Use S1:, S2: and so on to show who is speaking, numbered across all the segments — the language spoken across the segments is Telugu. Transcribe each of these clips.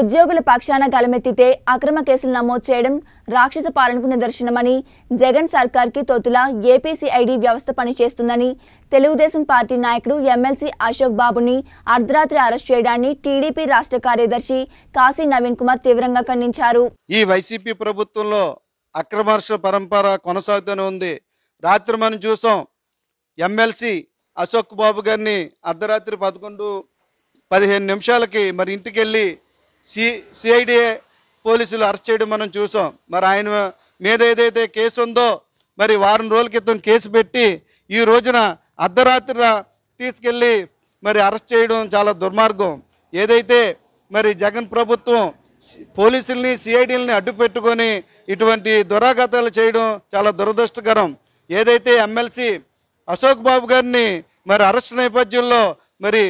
S1: ఉద్యోగుల పక్షాన గలమెత్తితే అక్రమ కేసులు నమోదు చేయడం రాక్షస పాలనకు నిదర్శనమని జగన్ సర్కార్కి తొతుల ఏపీసీఐడి వ్యవస్థ పనిచేస్తుందని తెలుగుదేశం పార్టీ నాయకుడు ఎమ్మెల్సీ అశోక్ బాబుని అర్ధరాత్రి అరెస్ట్ చేయడాన్ని టీడీపీ రాష్ట్ర కార్యదర్శి కాశీ నవీన్ కుమార్ తీవ్రంగా ఖండించారు
S2: ఈ వైసీపీ ప్రభుత్వంలో అక్రమర్ష పరంపర కొనసాగుతూనే ఉంది రాత్రి మనం చూసాం ఎమ్మెల్సీ అశోక్ బాబు గారిని అర్ధరాత్రి పదకొండు పదిహేను నిమిషాలకి మరి ఇంటికి వెళ్ళి సి సిఐడిఏ పోలీసులు అరెస్ట్ చేయడం మనం చూసాం మరి ఆయన మీద ఏదైతే కేసు ఉందో మరి వారం రోజుల క్రితం కేసు పెట్టి ఈ రోజున అర్ధరాత్రి తీసుకెళ్ళి మరి అరెస్ట్ చేయడం చాలా దుర్మార్గం ఏదైతే మరి జగన్ ప్రభుత్వం పోలీసుల్ని సిఐడిలని అడ్డు పెట్టుకొని ఇటువంటి దురాఘాతాలు చేయడం చాలా దురదృష్టకరం ఏదైతే ఎమ్మెల్సీ అశోక్ బాబు గారిని మరి అరెస్ట్ నేపథ్యంలో మరి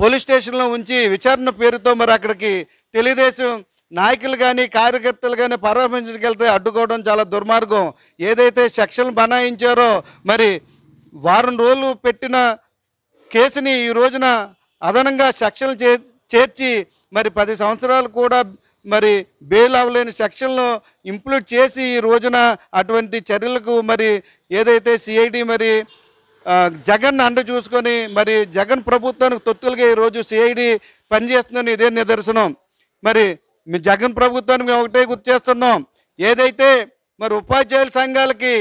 S2: పోలీస్ స్టేషన్లో ఉంచి విచారణ పేరుతో మరి అక్కడికి తెలుగుదేశం నాయకులు కానీ కార్యకర్తలు కానీ పరామర్శించడానికి అడ్డుకోవడం చాలా దుర్మార్గం ఏదైతే సెక్షన్ బనాయించారో మరి వారం రోజులు పెట్టిన కేసుని ఈ రోజున అదనంగా సెక్షన్ చేర్చి మరి పది సంవత్సరాలు కూడా మరి బెయిల్ అవ్వలేని సెక్షన్లు ఇంప్లూడ్ చేసి ఈ రోజున అటువంటి చర్యలకు మరి ఏదైతే సిఐడి మరి జగన్ అండ చూసుకొని మరి జగన్ ప్రభుత్వానికి తొత్తులుగా ఈరోజు సిఐడి పనిచేస్తుందని ఇదే నిదర్శనం మరి మీ జగన్ ప్రభుత్వాన్ని మేము ఒకటే గుర్తు చేస్తున్నాం ఏదైతే మరి ఉపాధ్యాయుల సంఘాలకి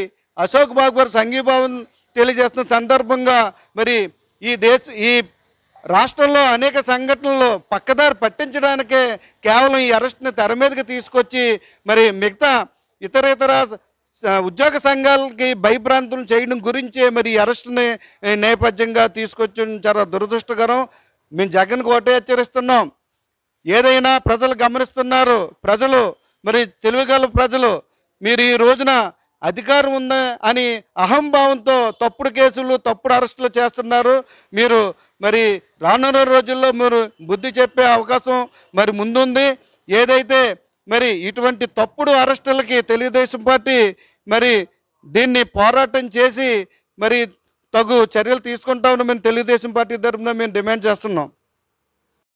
S2: అశోక్ బాబు సంఘీభావం తెలియజేస్తున్న సందర్భంగా మరి ఈ దేశ ఈ రాష్ట్రంలో అనేక సంఘటనలు పక్కదారి పట్టించడానికే కేవలం ఈ అరెస్ట్ని తెర మీదకి తీసుకొచ్చి మరి మిగతా ఇతర ఇతర ఉద్యోగ సంఘాలకి భయభ్రాంతులు చేయడం గురించే మరి అరెస్ట్ని నేపథ్యంగా తీసుకొచ్చిన చాలా దురదృష్టకరం మేము జగన్ ఒకటే హెచ్చరిస్తున్నాం ఏదైనా ప్రజలు గమనిస్తున్నారు ప్రజలు మరి తెలివిగల ప్రజలు మీరు ఈ రోజున అధికారం ఉందా అని అహంభావంతో తప్పుడు కేసులు తప్పుడు అరెస్టులు చేస్తున్నారు మీరు మరి రానున్న రోజుల్లో మీరు బుద్ధి చెప్పే అవకాశం మరి ముందుంది ఏదైతే మరి ఇటువంటి తప్పుడు అరెస్టులకి తెలుగుదేశం పార్టీ మరి దీన్ని పోరాటం చేసి మరి తగు చర్యలు తీసుకుంటామని మేము తెలుగుదేశం పార్టీ తరఫున మేము డిమాండ్ చేస్తున్నాం